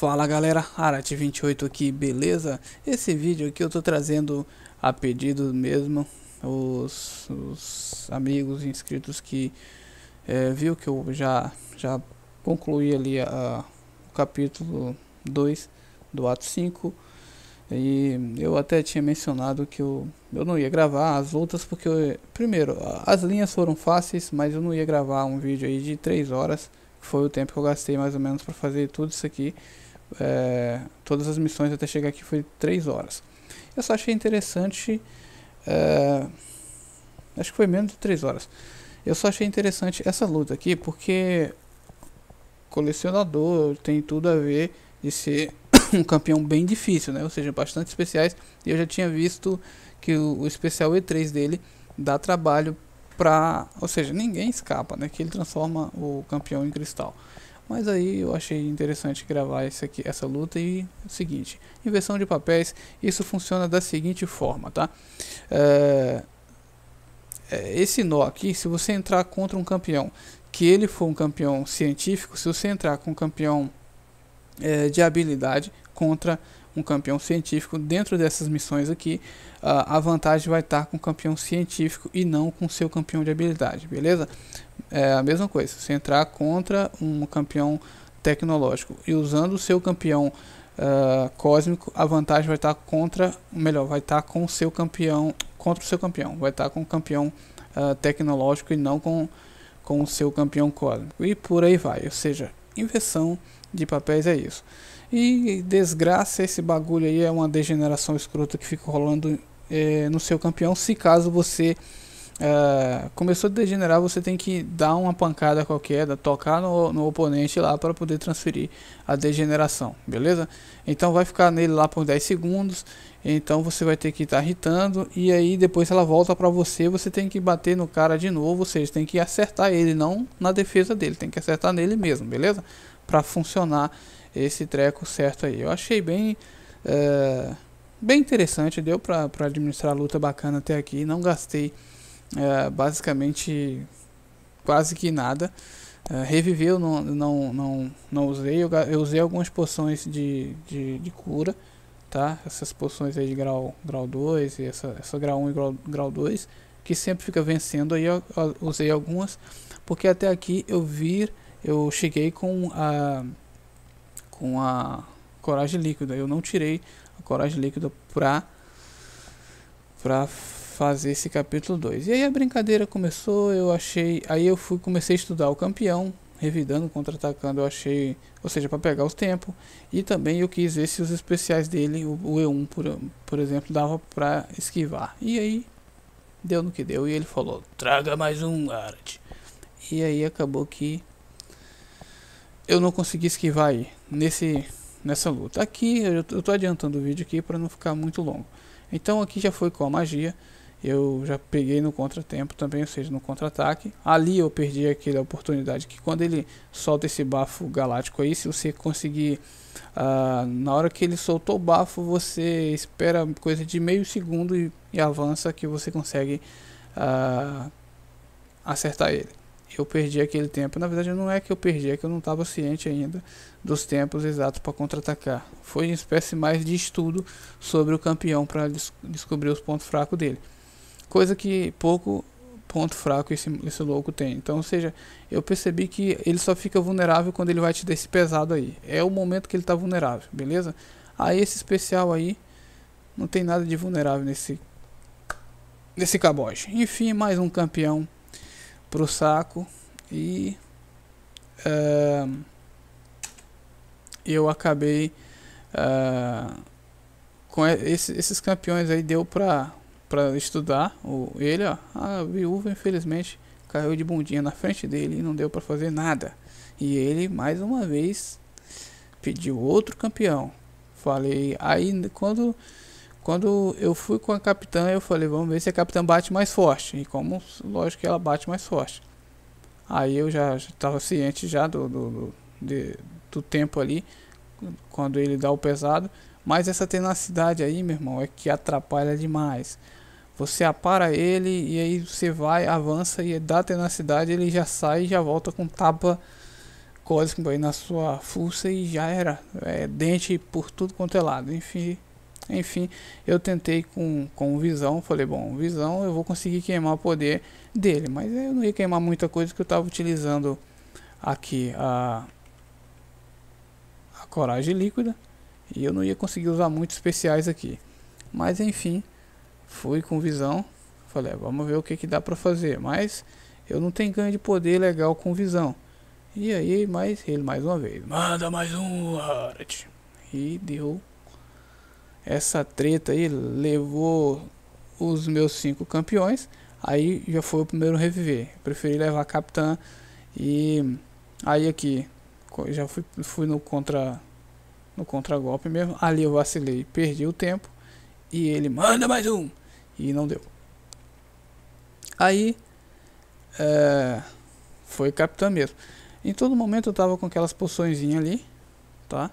Fala galera, Arate28 aqui, beleza? Esse vídeo aqui eu tô trazendo a pedido mesmo os, os amigos inscritos que é, viu que eu já, já concluí ali a, o capítulo 2 do ato 5 e eu até tinha mencionado que eu, eu não ia gravar as lutas porque eu, primeiro as linhas foram fáceis mas eu não ia gravar um vídeo aí de 3 horas foi o tempo que eu gastei mais ou menos para fazer tudo isso aqui é, todas as missões até chegar aqui foi 3 horas. Eu só achei interessante. É, acho que foi menos de 3 horas. Eu só achei interessante essa luta aqui porque colecionador tem tudo a ver de ser um campeão bem difícil, né? Ou seja, bastante especiais. E eu já tinha visto que o, o especial E3 dele dá trabalho pra. Ou seja, ninguém escapa, né? Que ele transforma o campeão em cristal. Mas aí eu achei interessante gravar esse aqui, essa luta e é o seguinte, inversão de papéis, isso funciona da seguinte forma, tá? É, é, esse nó aqui, se você entrar contra um campeão, que ele for um campeão científico, se você entrar com um campeão é, de habilidade contra um campeão científico dentro dessas missões aqui, a vantagem vai estar com o campeão científico e não com seu campeão de habilidade, beleza? É a mesma coisa, se entrar contra um campeão tecnológico e usando o seu campeão Uh, cósmico, a vantagem vai estar tá contra, melhor, vai estar tá com o seu campeão, contra o seu campeão, vai estar tá com o campeão uh, tecnológico e não com, com o seu campeão cósmico. E por aí vai, ou seja, inversão de papéis é isso. E desgraça esse bagulho aí, é uma degeneração escrota que fica rolando é, no seu campeão. Se caso você é, começou a degenerar, você tem que dar uma pancada qualquer, tocar no, no oponente lá para poder transferir a degeneração, beleza? Então vai ficar nele lá por 10 segundos, então você vai ter que estar tá irritando e aí depois ela volta para você, você tem que bater no cara de novo, ou seja, tem que acertar ele, não na defesa dele, tem que acertar nele mesmo, beleza? para funcionar esse treco certo aí. Eu achei bem, é, bem interessante, deu para administrar a luta bacana até aqui, não gastei é, basicamente quase que nada. Uh, é, reviveu, não, não, não, não usei, eu, eu usei algumas poções de, de, de, cura, tá? Essas poções aí de grau, grau 2 e essa, essa grau 1 e grau, grau 2, que sempre fica vencendo aí, eu, eu usei algumas, porque até aqui eu vir eu cheguei com a com a coragem líquida. Eu não tirei a coragem líquida pra para fazer esse capítulo 2. E aí a brincadeira começou, eu achei, aí eu fui comecei a estudar o campeão, revidando, contra-atacando, eu achei, ou seja, para pegar os tempo, e também eu quis ver se os especiais dele, o, o E1, por, por exemplo, dava para esquivar. E aí deu no que deu e ele falou: "Traga mais um, arte E aí acabou que eu não consegui esquivar aí nesse, nessa luta. Aqui eu estou adiantando o vídeo aqui para não ficar muito longo. Então aqui já foi com a magia. Eu já peguei no contratempo também, ou seja, no contra-ataque. Ali eu perdi aquela oportunidade que quando ele solta esse bafo galáctico aí, se você conseguir... Uh, na hora que ele soltou o bafo, você espera coisa de meio segundo e, e avança que você consegue uh, acertar ele eu perdi aquele tempo. Na verdade, não é que eu perdi, é que eu não estava ciente ainda dos tempos exatos para contra-atacar. Foi uma espécie mais de estudo sobre o campeão para des descobrir os pontos fracos dele. Coisa que pouco ponto fraco esse, esse louco tem. Então, ou seja, eu percebi que ele só fica vulnerável quando ele vai te dar esse pesado aí. É o momento que ele está vulnerável, beleza? Aí esse especial aí não tem nada de vulnerável nesse nesse caboche. Enfim, mais um campeão pro saco e uh, eu acabei uh, com esse, esses campeões aí deu para para estudar o ele ó, a viúva infelizmente caiu de bundinha na frente dele e não deu para fazer nada e ele mais uma vez pediu outro campeão falei aí quando quando eu fui com a capitã, eu falei, vamos ver se a capitã bate mais forte. E como, lógico que ela bate mais forte. Aí eu já estava ciente já do, do, do, de, do tempo ali, quando ele dá o pesado. Mas essa tenacidade aí, meu irmão, é que atrapalha demais. Você apara ele e aí você vai, avança e dá tenacidade, ele já sai e já volta com tapa cósmico aí na sua fuça e já era. É, dente por tudo quanto é lado. Enfim, enfim, eu tentei com, com visão. Falei, bom, visão eu vou conseguir queimar o poder dele. Mas eu não ia queimar muita coisa que eu estava utilizando aqui a, a coragem líquida. E eu não ia conseguir usar muitos especiais aqui. Mas enfim, fui com visão. Falei, ah, vamos ver o que, que dá para fazer. Mas eu não tenho ganho de poder legal com visão. E aí, mais ele mais uma vez, manda mais um, Harat. E deu essa treta aí levou os meus cinco campeões. Aí já foi o primeiro reviver. preferi levar a capitã e aí aqui já fui, fui no contra no golpe mesmo. Ali eu vacilei, perdi o tempo e ele manda mais um e não deu. Aí é, foi capitã mesmo. Em todo momento eu tava com aquelas poçõezinhas ali, tá?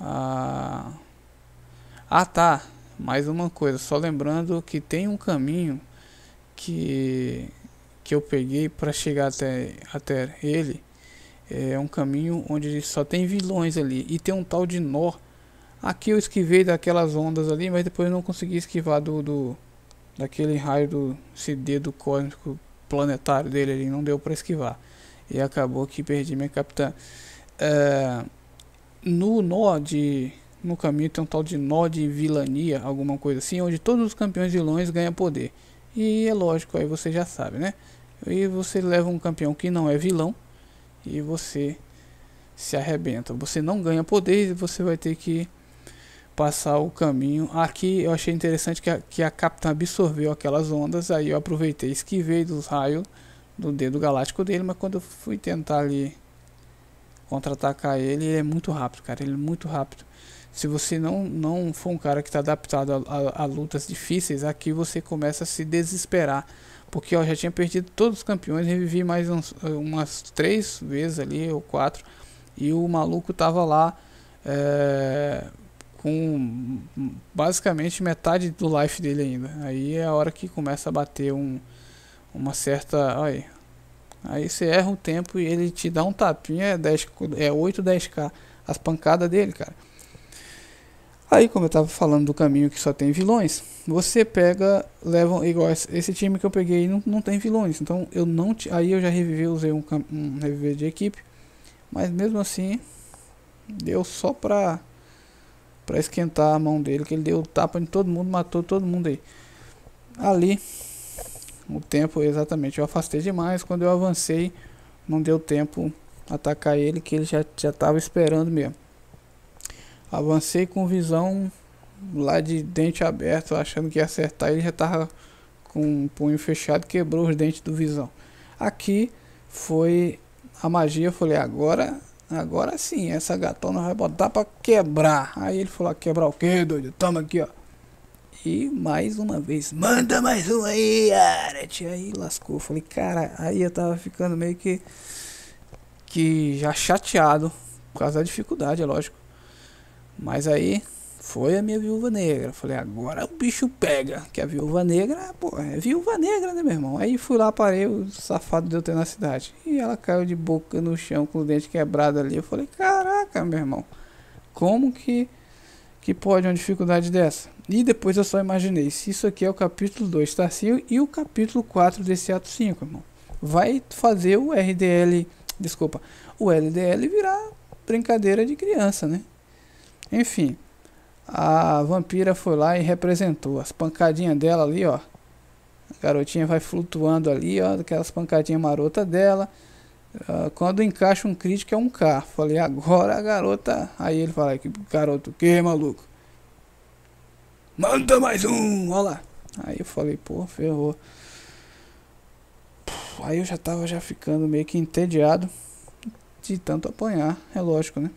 Ah, ah tá, mais uma coisa, só lembrando que tem um caminho que que eu peguei para chegar até até ele. É um caminho onde só tem vilões ali e tem um tal de nó. Aqui eu esquivei daquelas ondas ali, mas depois não consegui esquivar do, do daquele raio do CD do cósmico planetário dele ali, não deu para esquivar. E acabou que perdi minha capitã. É, no nó de no caminho tem um tal de nó de vilania, alguma coisa assim, onde todos os campeões vilões ganham poder. E é lógico, aí você já sabe, né? E você leva um campeão que não é vilão e você se arrebenta. Você não ganha poder e você vai ter que passar o caminho. Aqui eu achei interessante que a, que a Capitã absorveu aquelas ondas, aí eu aproveitei, esquivei dos raios do dedo galáctico dele, mas quando eu fui tentar ali contra-atacar ele, ele é muito rápido, cara, ele é muito rápido. Se você não, não for um cara que está adaptado a, a, a, lutas difíceis, aqui você começa a se desesperar. Porque eu já tinha perdido todos os campeões, revivi mais uns, umas três vezes ali, ou quatro. E o maluco tava lá é, com basicamente metade do life dele ainda. Aí é a hora que começa a bater um, uma certa. aí. Aí você erra o tempo e ele te dá um tapinha, é, 10, é 8, 10k. As pancadas dele, cara. Aí, como eu estava falando do caminho que só tem vilões, você pega, levam igual esse time que eu peguei não, não tem vilões, então eu não aí eu já revivi, usei um, um reviver de equipe, mas mesmo assim deu só pra para esquentar a mão dele, que ele deu tapa em todo mundo, matou todo mundo aí. Ali o tempo exatamente, eu afastei demais, quando eu avancei não deu tempo atacar ele que ele já já estava esperando mesmo. Avancei com visão lá de dente aberto, achando que ia acertar. Ele já estava com o punho fechado, quebrou os dentes do visão. Aqui foi a magia. Eu falei, agora, agora sim, essa gatona vai botar para quebrar. Aí ele falou, ah, quebrar o que? doido? Toma aqui, ó. E mais uma vez, manda mais um aí, Aret. Aí lascou. falei, cara, aí eu tava ficando meio que, que já chateado por causa da dificuldade, é lógico. Mas aí foi a minha viúva negra. Falei, agora o bicho pega. Que a viúva negra, pô, é viúva negra, né, meu irmão? Aí fui lá, parei, o safado deu tenacidade. E ela caiu de boca no chão com o dente quebrado ali. Eu falei, caraca, meu irmão, como que, que pode uma dificuldade dessa? E depois eu só imaginei, se isso aqui é o capítulo 2, Tarcísio, e o capítulo 4 desse ato 5, irmão. Vai fazer o RDL, desculpa, o LDL virar brincadeira de criança, né? Enfim, a vampira foi lá e representou. As pancadinhas dela ali, ó. A garotinha vai flutuando ali, ó. Aquelas pancadinhas marotas dela. Uh, quando encaixa um crítico é um K. Falei, agora a garota. Aí ele fala, que garoto, que maluco? Manda mais um, olha lá. Aí eu falei, pô, ferrou. Aí eu já tava já ficando meio que entediado de tanto apanhar, é lógico, né?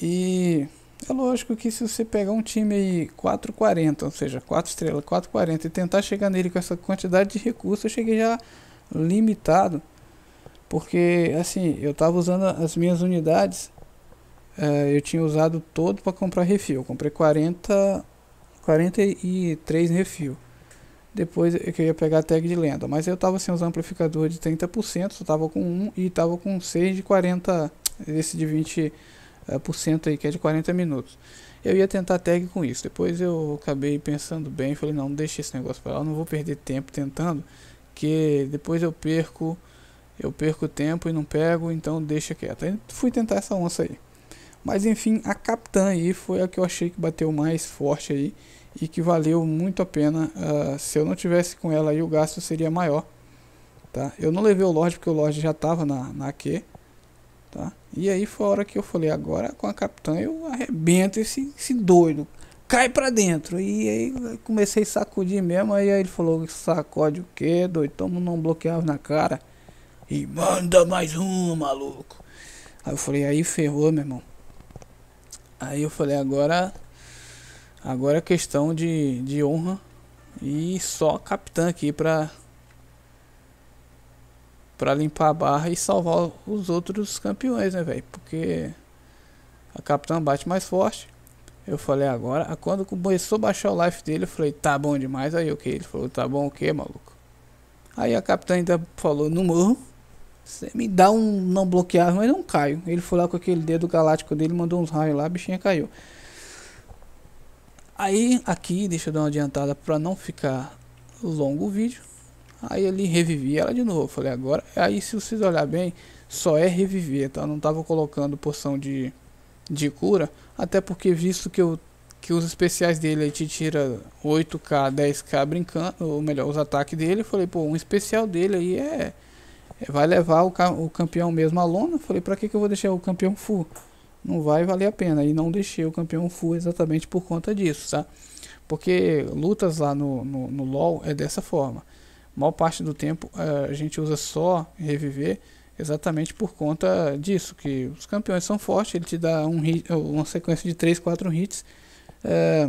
E é lógico que se você pegar um time aí 440, ou seja, 4 estrelas, 440 e tentar chegar nele com essa quantidade de recursos, eu cheguei já limitado. Porque assim, eu estava usando as minhas unidades, eh, eu tinha usado todo para comprar refil. Eu comprei 40, 43 refil. Depois é eu ia pegar a tag de lenda, mas eu estava sem usar amplificador de 30%, só estava com um e estava com 6 de 40, esse de 20 é, por cento aí, que é de 40 minutos. Eu ia tentar tag com isso. Depois eu acabei pensando bem, falei, não, deixa esse negócio para lá, não vou perder tempo tentando, que depois eu perco, eu perco tempo e não pego, então deixa quieto. fui tentar essa onça aí. Mas enfim, a capitã aí foi a que eu achei que bateu mais forte aí e que valeu muito a pena. Uh, se eu não tivesse com ela aí, o gasto seria maior. Tá? Eu não levei o Lorde porque o Lorde já estava na, na AQ. Tá? E aí foi a hora que eu falei, agora com a capitã eu arrebento esse, esse doido. Cai pra dentro. E aí comecei a sacudir mesmo. Aí, ele falou, sacode o que, doido? Toma não bloqueava na cara. E manda mais um, maluco. Aí eu falei, aí ferrou, meu irmão. Aí eu falei, agora. Agora é questão de, de honra. E só capitã aqui pra para limpar a barra e salvar os outros campeões, né, velho? Porque a capitã bate mais forte. Eu falei agora, quando começou a baixar o life dele, eu falei, tá bom demais. Aí o okay. que? Ele falou, tá bom o okay, que, maluco? Aí a capitã ainda falou, não morro. Você me dá um não bloquear, mas não caio. Ele foi lá com aquele dedo galáctico dele, mandou uns raios lá, a bichinha caiu. Aí aqui, deixa eu dar uma adiantada para não ficar longo o vídeo. Aí ele revivi ela de novo. Falei, agora. Aí se vocês olhar bem, só é reviver, tá? Eu não tava colocando porção de, de cura. Até porque visto que eu que os especiais dele te tira 8k, 10k brincando, ou melhor, os ataques dele. Eu falei, pô, um especial dele aí é, é vai levar o, o campeão mesmo à lona. falei, pra que, que eu vou deixar o campeão full? Não vai valer a pena. E não deixei o campeão full exatamente por conta disso, tá? Porque lutas lá no, no, no LoL é dessa forma. A maior parte do tempo eh, a gente usa só reviver exatamente por conta disso, que os campeões são fortes, ele te dá um hit, uma sequência de 3, 4 hits, é,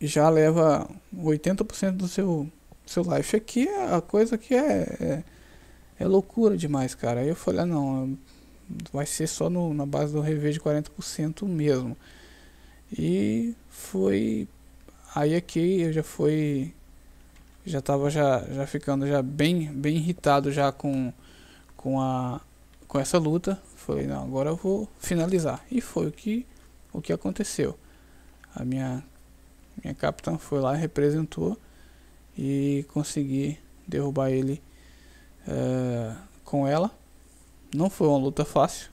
já leva 80% do seu, seu life. Aqui a coisa que é, é, é, loucura demais, cara. Aí eu falei, ah, não, vai ser só no, na base do rever de 40% mesmo. E foi... Aí aqui eu já fui já estava já, já ficando já bem bem irritado já com com a com essa luta falei não agora eu vou finalizar e foi o que o que aconteceu a minha minha capitã foi lá representou e consegui derrubar ele uh, com ela não foi uma luta fácil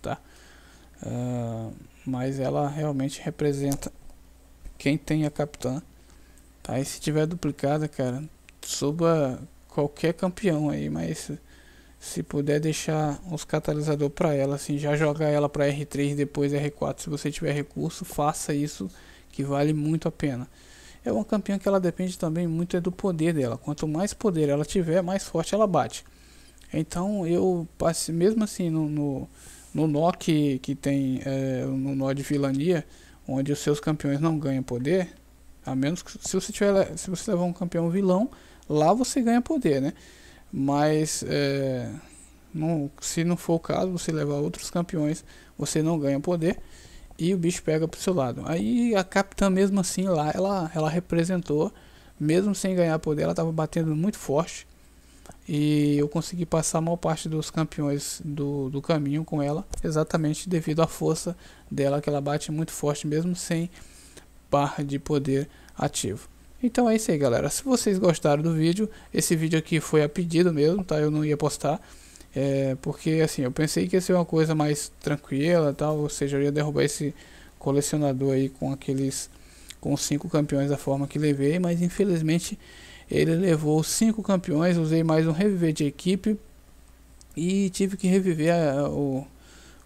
tá uh, mas ela realmente representa quem tem a capitã aí se tiver duplicada, cara, suba qualquer campeão aí, mas se puder deixar os catalisador para ela, assim, já jogar ela para R3 depois R4, se você tiver recurso, faça isso que vale muito a pena. É uma campeã que ela depende também muito é do poder dela. Quanto mais poder ela tiver, mais forte ela bate. Então eu passei mesmo assim no, no, no nó que, que tem é, no nó de vilania, onde os seus campeões não ganham poder, a menos que se você tiver, se você levar um campeão vilão, lá você ganha poder, né? Mas é, não, se não for o caso, você levar outros campeões, você não ganha poder e o bicho pega pro seu lado. Aí a capitã mesmo assim lá, ela ela representou, mesmo sem ganhar poder, ela tava batendo muito forte. E eu consegui passar a maior parte dos campeões do, do caminho com ela, exatamente devido à força dela, que ela bate muito forte, mesmo sem barra de poder ativo. Então é isso aí galera, se vocês gostaram do vídeo, esse vídeo aqui foi a pedido mesmo, tá? Eu não ia postar, é, porque assim, eu pensei que ia ser uma coisa mais tranquila tal, ou seja, eu ia derrubar esse colecionador aí com aqueles, com cinco campeões da forma que levei, mas infelizmente ele levou cinco campeões, usei mais um reviver de equipe e tive que reviver a, a, o,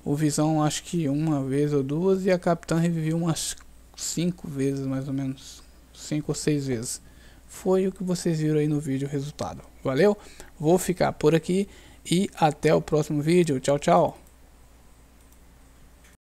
o Visão acho que uma vez ou duas e a Capitã revivi umas cinco vezes mais ou menos, cinco ou seis vezes. Foi o que vocês viram aí no vídeo o resultado. Valeu? Vou ficar por aqui e até o próximo vídeo. Tchau, tchau.